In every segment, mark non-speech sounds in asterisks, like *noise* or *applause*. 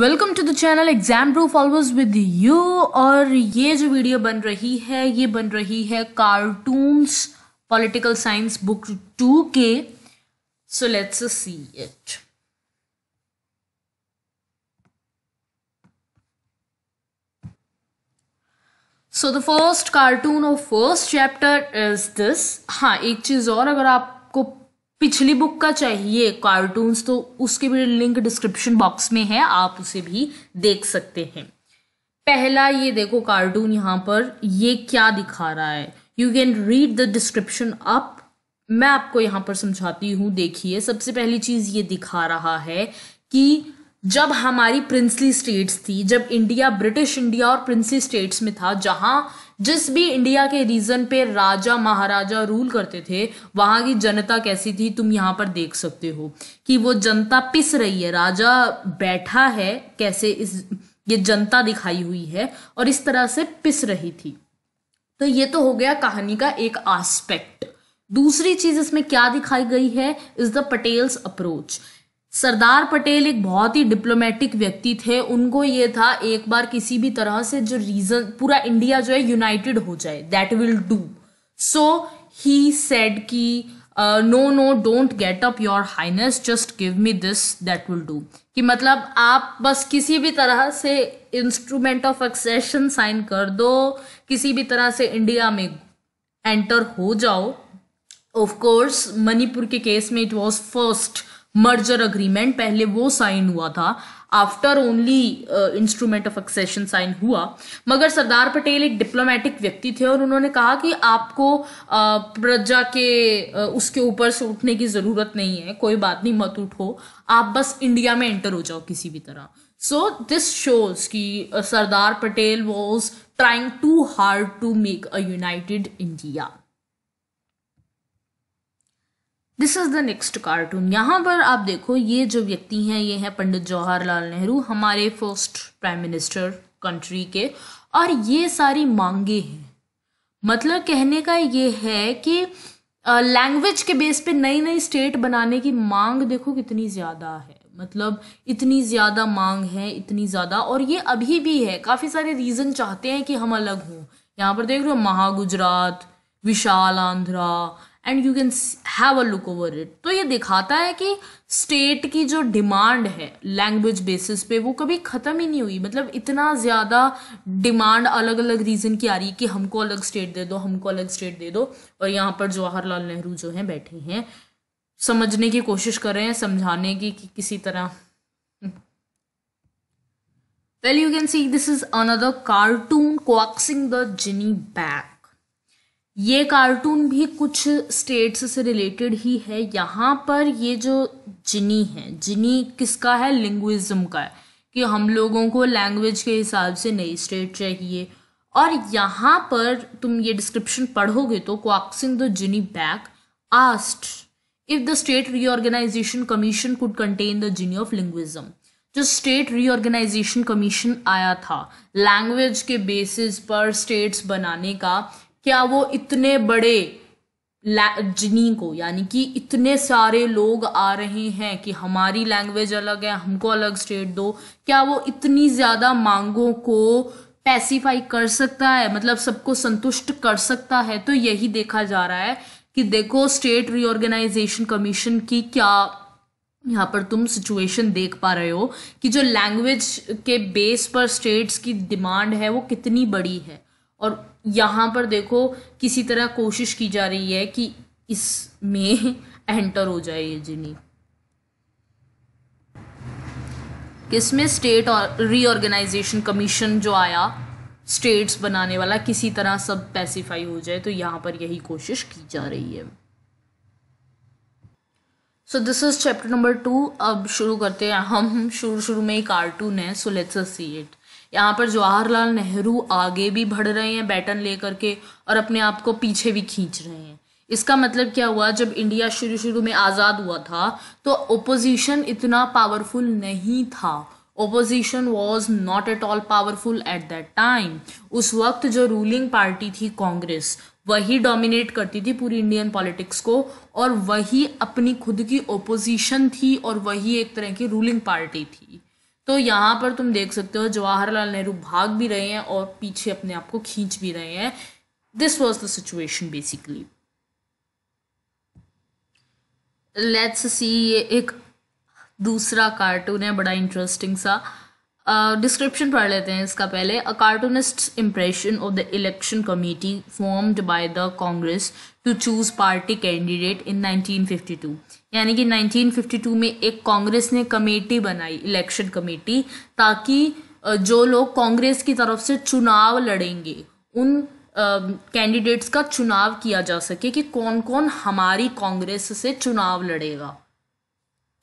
Welcome to the channel exam proof always with you और ये जो वीडियो बन रही है ये बन रही है cartoons political science book two के so let's see it so the first cartoon of first chapter is this हाँ एक चीज और अगर आपको पिछली बुक का चाहिए कार्टून्स तो उसके भी लिंक डिस्क्रिप्शन बॉक्स में है आप उसे भी देख सकते हैं पहला ये देखो कार्टून यहाँ पर ये क्या दिखा रहा है you can read the description up मैं आपको यहाँ पर समझाती हूँ देखिए सबसे पहली चीज़ ये दिखा रहा है कि जब हमारी प्रिंसली स्टेट्स थी जब इंडिया ब्रिटिश इंडिया और प्रिंसली स्टेट्स में था जहाँ जिस भी इंडिया के रीजन पे राजा महाराजा रूल करते थे वहां की जनता कैसी थी तुम यहां पर देख सकते हो कि वो जनता पिस रही है राजा बैठा है कैसे इस ये जनता दिखाई हुई है और इस तरह से पिस रही थी तो ये तो हो गया कहानी का एक आस्पेक्ट दूसरी चीज इसमें क्या दिखाई गई है is the Patel's approach Sardar Patel एक बहुत ही डिप्लोमेटिक व्यक्ति थे उनको ये था एक बार किसी भी तरह से जो रीजन पूरा इंडिया जो है यूनाइटेड हो जाए that will do so he said कि no no don't get up your highness just give me this that will do कि मतलब आप बस किसी भी तरह से इंस्ट्रूमेंट ऑफ एक्सेशन साइन कर दो किसी भी तरह से इंडिया में एंटर हो जाओ ऑफ कोर्स मणिपुर के केस में it was first merger agreement पहले वो साइन हुआ था after only instrument of accession sign हुआ मगर सरदार पटेल एक डिप्लोमेटिक व्यक्ति थे और उन्होंने कहा कि आपको uh, प्रजा के uh, उसके ऊपर से उठने की ज़रूरत नहीं है कोई बात नहीं मत उठो आप बस इंडिया में एंटर हो जाओ किसी भी तरह सो दिस शोज कि uh, Sardar Patel was trying to hard to make a united India this is the next cartoon यहाँ पर आप देखो ये जो व्यक्ति हैं ये हैं पंडित जवाहरलाल नेहरू हमारे फर्स्ट प्राइम मिनिस्टर कंट्री के और ये सारी मांगे हैं मतलब कहने का ये है कि लैंग्वेज के बेस पे नई नई स्टेट बनाने की मांग देखो कितनी ज़्यादा है मतलब इतनी ज़्यादा मांग है इतनी ज़्यादा और ये अभी भी है काफ़ी सारे रीज़न चाहते हैं कि हम अलग हों यहाँ पर देख रहे हो Mahagujarat Vishal Andhra and you can have a look over it तो ये दिखाता है कि स्टेट की जो डिमांड है लैंग्वेज बेसिस पे वो कभी ख़त्म ही नहीं हुई मतलब इतना ज़्यादा डिमांड अलग अलग रीज़न की आ रही है कि हमको अलग स्टेट दे दो हमको अलग स्टेट दे दो और यहाँ पर जवाहरलाल नेहरू जो हैं बैठे हैं समझने की कोशिश कर रहे हैं समझाने की कि किसी तरह well you can see this is another cartoon coaxing the genie back ये कार्टून भी कुछ स्टेट्स से रिलेटेड ही है यहाँ पर ये जो जिनी है जिनी किसका है लिंग्विज्म का है कि हम लोगों को लैंग्वेज के हिसाब से नई स्टेट चाहिए और यहाँ पर तुम ये डिस्क्रिप्शन पढ़ोगे तो coaxing the genie back as if the state reorganisation commission could contain the genie of linguism जो स्टेट रीऑर्गेनाइजेशन कमीशन आया था लैंग्वेज के बेसिस पर स्टेट्स बनाने का क्या वो इतने बड़े जिनी को यानी कि इतने सारे लोग आ रहे हैं कि हमारी लैंग्वेज अलग है हमको अलग स्टेट दो क्या वो इतनी ज़्यादा मांगों को पैसिफाई कर सकता है मतलब सबको संतुष्ट कर सकता है तो यही देखा जा रहा है कि देखो स्टेट रीऑर्गेनाइजेशन कमीशन की क्या यहाँ पर तुम सिचुएशन देख पा रहे हो कि जो लैंग्वेज के बेस पर स्टेट्स की डिमांड है वो कितनी बड़ी है और यहाँ पर देखो किसी तरह कोशिश की जा रही है कि इसमें एंटर *laughs* हो जाए ये जिनी किसमें स्टेट और रीऑर्गेनाइजेशन कमीशन जो आया स्टेट्स बनाने वाला किसी तरह सब पैसिफाई हो जाए तो यहाँ पर यही कोशिश की जा रही है so this is chapter number two अब शुरू करते हैं हम शुरू शुरू में एक कार्टून है सो लेट्स सी इट यहाँ पर जवाहरलाल नेहरू आगे भी बढ़ रहे हैं बैटन लेकर के और अपने आप को पीछे भी खींच रहे हैं इसका मतलब क्या हुआ जब इंडिया शुरू शुरू में आज़ाद हुआ था तो ओपोजिशन इतना पावरफुल नहीं था opposition was not at all powerful at that time उस वक्त जो रूलिंग पार्टी थी कांग्रेस वही डोमिनेट करती थी पूरी इंडियन पॉलिटिक्स को और वही अपनी खुद की ओपोजिशन थी और वही एक तरह की रूलिंग पार्टी थी तो यहाँ पर तुम देख सकते हो जवाहरलाल नेहरू भाग भी रहे हैं और पीछे अपने आप को खींच भी रहे हैं this was the situation basically let's see ये एक दूसरा कार्टून है बड़ा इंटरेस्टिंग सा डिस्क्रिप्शन पढ़ लेते हैं इसका पहले a cartoonist impression of the election committee formed by the Congress to choose party candidate in 1952 यानी कि 1952 में एक कांग्रेस ने कमेटी बनाई इलेक्शन कमेटी ताकि जो लोग कांग्रेस की तरफ से चुनाव लड़ेंगे उन कैंडिडेट्स का चुनाव किया जा सके कि कौन कौन हमारी कांग्रेस से चुनाव लड़ेगा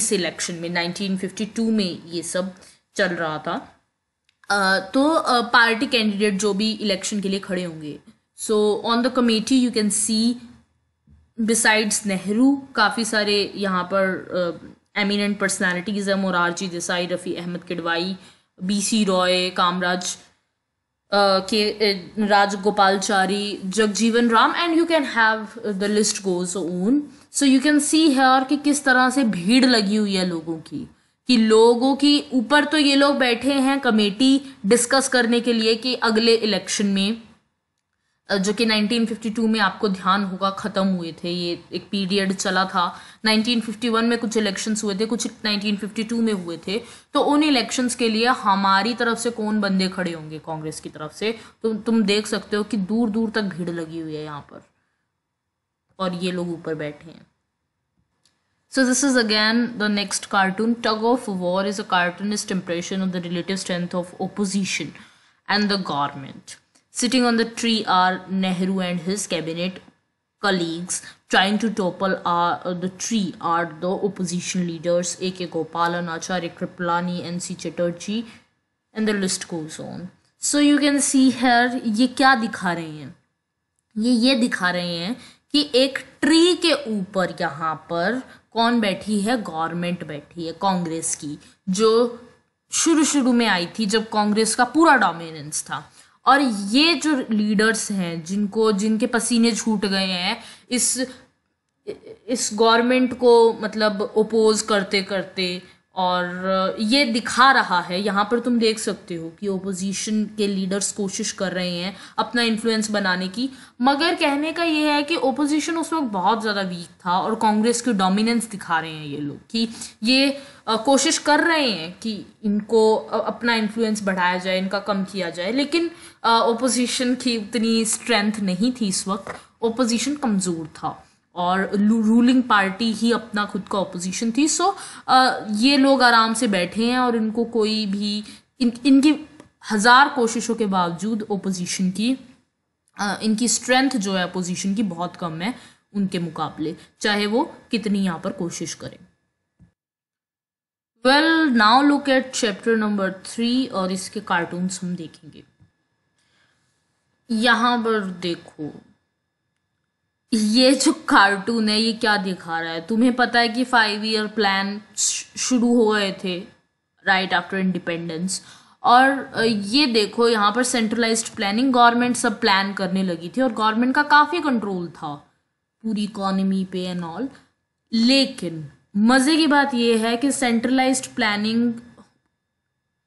इस इलेक्शन में 1952 में ये सब चल रहा था तो पार्टी कैंडिडेट जो भी इलेक्शन के लिए खड़े होंगे so on the committee you can see besides Nehru काफ़ी सारे यहाँ पर एमिनेंट पर्सनैलिटीज़ हैं मोरारजी देसाई रफ़ी अहमद किडवाई बी सी रॉय कामराज के Rajagopalachari Jagjivan Ram and you can have the list goes on so you can see here कि किस तरह से भीड़ लगी हुई है लोगों की कि लोगों की ऊपर तो ये लोग बैठे हैं कमेटी डिस्कस करने के लिए कि अगले इलेक्शन में जो कि 1952 में आपको ध्यान होगा ख़त्म हुए थे ये एक पीरियड चला था 1951 में कुछ इलेक्शंस हुए थे कुछ 1952 में हुए थे तो उन इलेक्शंस के लिए हमारी तरफ से कौन बंदे खड़े होंगे कांग्रेस की तरफ से तो तुम देख सकते हो कि दूर दूर तक भीड़ लगी हुई है यहाँ पर और ये लोग ऊपर बैठे हैं So this is again the next cartoon. Tug of War is a cartoonist impression of the relative strength of opposition and the government. Sitting on the tree are Nehru and his cabinet colleagues trying to topple are, uh, the tree are the opposition leaders A.K. Gopalan, Acharya Kripalani, N.C. Chatterjee and the list goes on. So you can see here What are they showing? They are showing that a tree tree के कौन बैठी है government बैठी है कांग्रेस की जो शुरू शुरू में आई थी जब कांग्रेस का पूरा डोमिनेंस था और ये जो लीडर्स हैं जिनको जिनके पसीने छूट गए हैं इस इस गवर्नमेंट को मतलब ओपोज करते करते और ये दिखा रहा है यहाँ पर तुम देख सकते हो कि ओपोजिशन के लीडर्स कोशिश कर रहे हैं अपना इन्फ्लुएंस बनाने की मगर कहने का ये है कि ओपोजिशन उस वक्त बहुत ज़्यादा वीक था और कांग्रेस की डोमिनेंस दिखा रहे हैं ये लोग कि ये कोशिश कर रहे हैं कि इनको अपना इन्फ्लुएंस बढ़ाया जाए इनका कम किया जाए लेकिन ओपोजिशन की उतनी स्ट्रेंथ नहीं थी इस वक्त ओपोजिशन कमज़ोर था और रूलिंग पार्टी ही अपना खुद का ऑपोजिशन थी सो आ, uh, ये लोग आराम से बैठे हैं और इनको कोई भी इन इनकी हज़ार कोशिशों के बावजूद ओपोजिशन की uh, इनकी स्ट्रेंथ जो है अपोजिशन की बहुत कम है उनके मुकाबले चाहे वो कितनी यहाँ पर कोशिश करें well now look at chapter number three और इसके कार्टून्स हम देखेंगे यहाँ पर देखो ये जो कार्टून है ये क्या दिखा रहा है तुम्हें पता है कि फाइव ईयर प्लान शुरू हो गए थे राइट आफ्टर इंडिपेंडेंस और ये देखो यहाँ पर सेंट्रलाइज्ड प्लानिंग गवर्नमेंट सब प्लान करने लगी थी और गवर्नमेंट का काफ़ी कंट्रोल था पूरी इकोनॉमी पे एंड ऑल लेकिन मज़े की बात यह है कि सेंट्रलाइज्ड प्लानिंग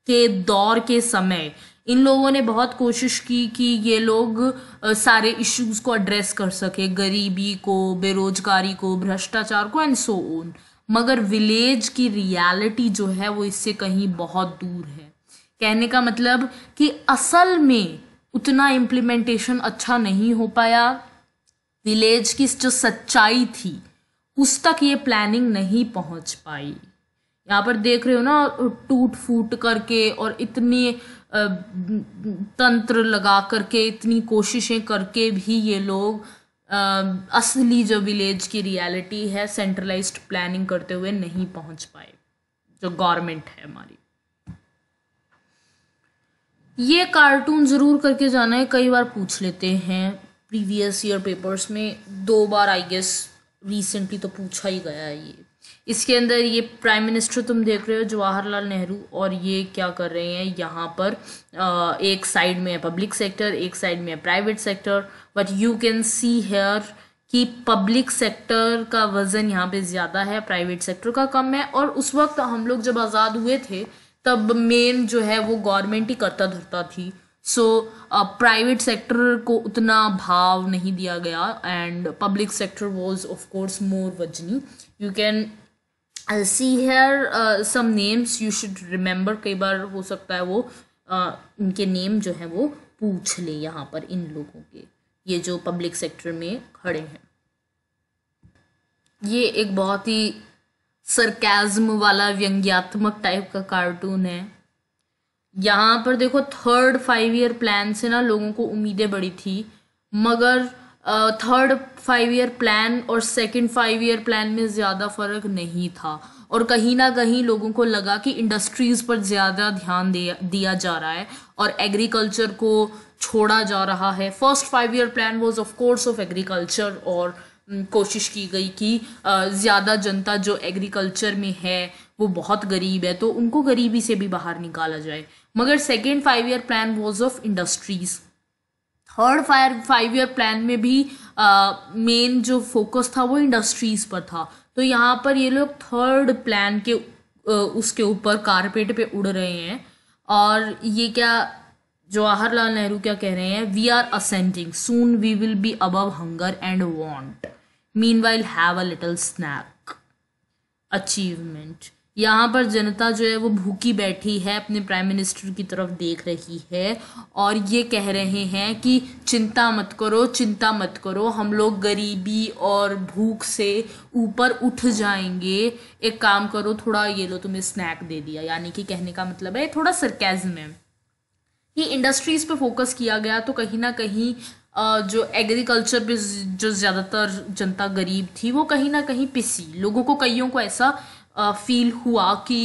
के दौर के समय इन लोगों ने बहुत कोशिश की कि ये लोग सारे इश्यूज को एड्रेस कर सके गरीबी को बेरोजगारी को भ्रष्टाचार को एंड सो ऑन मगर विलेज की रियलिटी जो है वो इससे कहीं बहुत दूर है कहने का मतलब कि असल में उतना इम्प्लीमेंटेशन अच्छा नहीं हो पाया विलेज की जो सच्चाई थी उस तक ये प्लानिंग नहीं पहुंच पाई यहाँ पर देख रहे हो ना टूट फूट करके और इतनी तंत्र लगा करके इतनी कोशिशें करके भी ये लोग असली जो विलेज की रियलिटी है सेंट्रलाइज्ड प्लानिंग करते हुए नहीं पहुंच पाए जो गवर्नमेंट है हमारी ये कार्टून ज़रूर करके जाना है कई बार पूछ लेते हैं प्रीवियस ईयर पेपर्स में दो बार आई गेस रिसेंटली तो पूछा ही गया है ये इसके अंदर ये प्राइम मिनिस्टर तुम देख रहे हो जवाहरलाल नेहरू और ये क्या कर रहे हैं यहाँ पर एक साइड में है पब्लिक सेक्टर एक साइड में है private sector but you can see here कि पब्लिक सेक्टर का वज़न यहाँ पे ज़्यादा है प्राइवेट सेक्टर का कम है और उस वक्त हम लोग जब आज़ाद हुए थे तब मेन जो है वो गवर्नमेंट ही करता धरता थी सो प्राइवेट सेक्टर को उतना भाव नहीं दिया गया and public sector was of course more वजनी you can see here some names you should remember कई बार हो सकता है वो uh, इनके नेम जो है वो पूछ ले यहाँ पर इन लोगों के ये जो पब्लिक सेक्टर में खड़े हैं ये एक बहुत ही सरकैज्म वाला व्यंग्यात्मक टाइप का कार्टून है यहाँ पर देखो थर्ड फाइव ईयर प्लान से ना लोगों को उम्मीदें बड़ी थी मगर थर्ड फाइव ईयर प्लान और सेकंड फाइव ईयर प्लान में ज़्यादा फ़र्क नहीं था और कहीं ना कहीं लोगों को लगा कि इंडस्ट्रीज़ पर ज़्यादा ध्यान दिया जा रहा है और एग्रीकल्चर को छोड़ा जा रहा है first five year plan was of course of agriculture और कोशिश की गई कि ज़्यादा जनता जो एग्रीकल्चर में है वो बहुत गरीब है तो उनको गरीबी से भी बाहर निकाला जाए मगर second five year plan was of industries third fire five year plan में भी मेन जो फोकस था वो इंडस्ट्रीज पर था तो यहाँ पर ये लोग थर्ड प्लान के उसके ऊपर कारपेट पे उड़ रहे हैं और ये क्या जवाहरलाल नेहरू क्या कह रहे हैं we are ascending soon we will be above hunger and want meanwhile have a little snack achievement यहाँ पर जनता जो है वो भूखी बैठी है अपने प्राइम मिनिस्टर की तरफ देख रही है और ये कह रहे हैं कि चिंता मत करो चिंता मत करो हम लोग गरीबी और भूख से ऊपर उठ जाएंगे एक काम करो थोड़ा ये लो तुम्हें स्नैक दे दिया यानी कि कहने का मतलब है थोड़ा सरकैज है ये इंडस्ट्रीज़ पे फोकस किया गया तो कहीं ना कहीं जो एग्रीकल्चर पे जो ज़्यादातर जनता गरीब थी वो कहीं ना कहीं पिसी लोगों को कईयों को ऐसा फील हुआ कि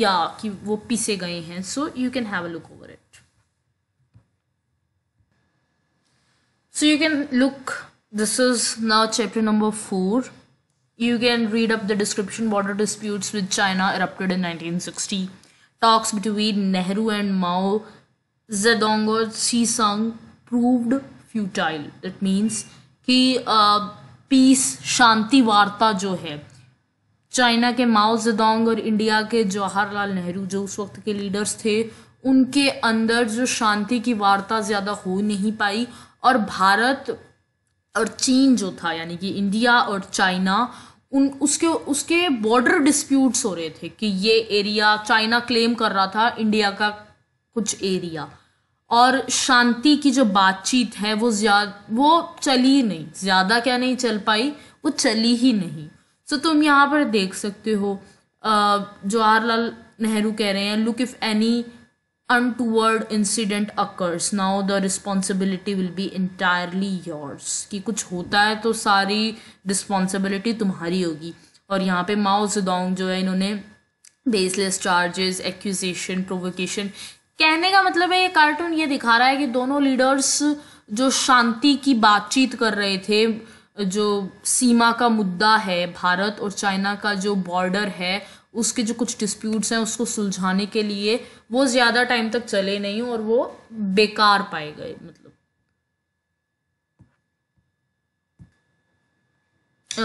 या कि वो पीसे गए हैं so you can have a look over it so you can look this is now chapter number four you can read up the description border disputes with China erupted in 1960 talks between Nehru and Mao Zedong और सी संग proved futile it means कि peace शांति वार्ता जो है China के माओ जदोंग और इंडिया के जवाहरलाल नेहरू जो उस वक्त के लीडर्स थे उनके अंदर जो शांति की वार्ता ज़्यादा हो नहीं पाई और भारत और चीन जो था यानी कि इंडिया और चाइना उन उसके उसके बॉर्डर डिस्प्यूट्स हो रहे थे कि ये एरिया चाइना क्लेम कर रहा था इंडिया का कुछ एरिया और शांति की जो बातचीत है वो ज्यादा वो चली नहीं ज़्यादा क्या नहीं चल पाई वो चली ही नहीं सो तुम यहाँ पर देख सकते हो जवाहरलाल नेहरू कह रहे हैं look if any untoward incident occurs now the responsibility will be entirely yours कि कुछ होता है तो सारी रिस्पॉन्सिबिलिटी तुम्हारी होगी और यहाँ पे माओ जदोंग जो है इन्होंने बेसलेस चार्जेस एक्यूजेशन प्रोवोकेशन कहने का मतलब है ये कार्टून ये दिखा रहा है कि दोनों लीडर्स जो शांति की बातचीत कर रहे थे जो सीमा का मुद्दा है भारत और चाइना का जो बॉर्डर है उसके जो कुछ डिस्प्यूट्स हैं उसको सुलझाने के लिए वो ज़्यादा टाइम तक चले नहीं और वो बेकार पाए गए मतलब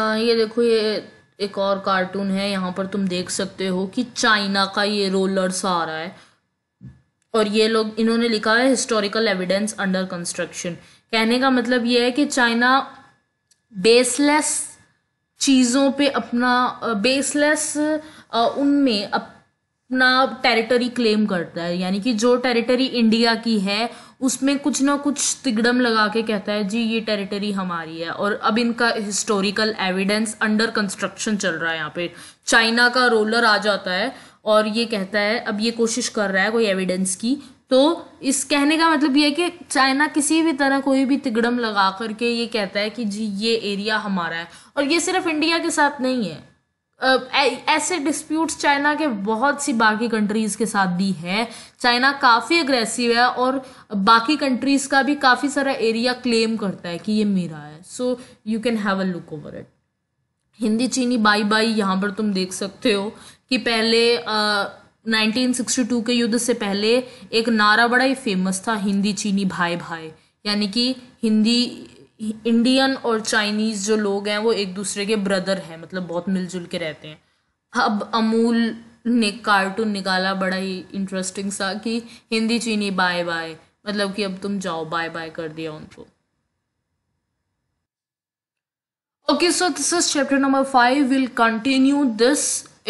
आ, ये देखो ये एक और कार्टून है यहाँ पर तुम देख सकते हो कि चाइना का ये रोलर सा आ रहा है और ये लोग इन्होंने लिखा है हिस्टोरिकल एविडेंस अंडर कंस्ट्रक्शन कहने का मतलब ये है कि चाइना बेसलेस चीज़ों पे अपना बेसलेस उनमें अपना टेरिटरी क्लेम करता है यानी कि जो टेरिटरी इंडिया की है उसमें कुछ ना कुछ तिगड़म लगा के कहता है जी ये टेरिटरी हमारी है और अब इनका हिस्टोरिकल एविडेंस अंडर कंस्ट्रक्शन चल रहा है यहाँ पे चाइना का रोलर आ जाता है और ये कहता है अब ये कोशिश कर रहा है कोई एविडेंस की तो इस कहने का मतलब ये है कि चाइना किसी भी तरह कोई भी तिगड़म लगा करके ये कहता है कि जी ये एरिया हमारा है और ये सिर्फ इंडिया के साथ नहीं है ऐसे डिस्प्यूट्स चाइना के बहुत सी बाकी कंट्रीज़ के साथ भी है चाइना काफ़ी अग्रेसिव है और बाकी कंट्रीज़ का भी काफ़ी सारा एरिया क्लेम करता है कि ये मेरा है so you can have a look over it Hindi Chini बाई बाई यहाँ पर तुम देख सकते हो कि पहले uh, 1962 के युद्ध से पहले एक नारा बड़ा ही फेमस था हिंदी चीनी भाई भाई यानी कि हिंदी इंडियन और चाइनीज़ जो लोग हैं वो एक दूसरे के ब्रदर हैं मतलब बहुत मिलजुल के रहते हैं अब अमूल ने कार्टून निकाला बड़ा ही इंटरेस्टिंग सा कि हिंदी चीनी बाय बाय मतलब कि अब तुम जाओ बाय बाय कर दिया उनको okay so this is chapter number five will continue this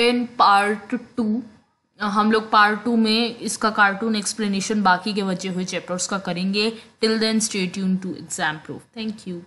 in part two हम लोग पार्ट टू में इसका कार्टून एक्सप्लेनेशन बाकी के बचे हुए चैप्टर्स का करेंगे till then stay tune to exam proof thank you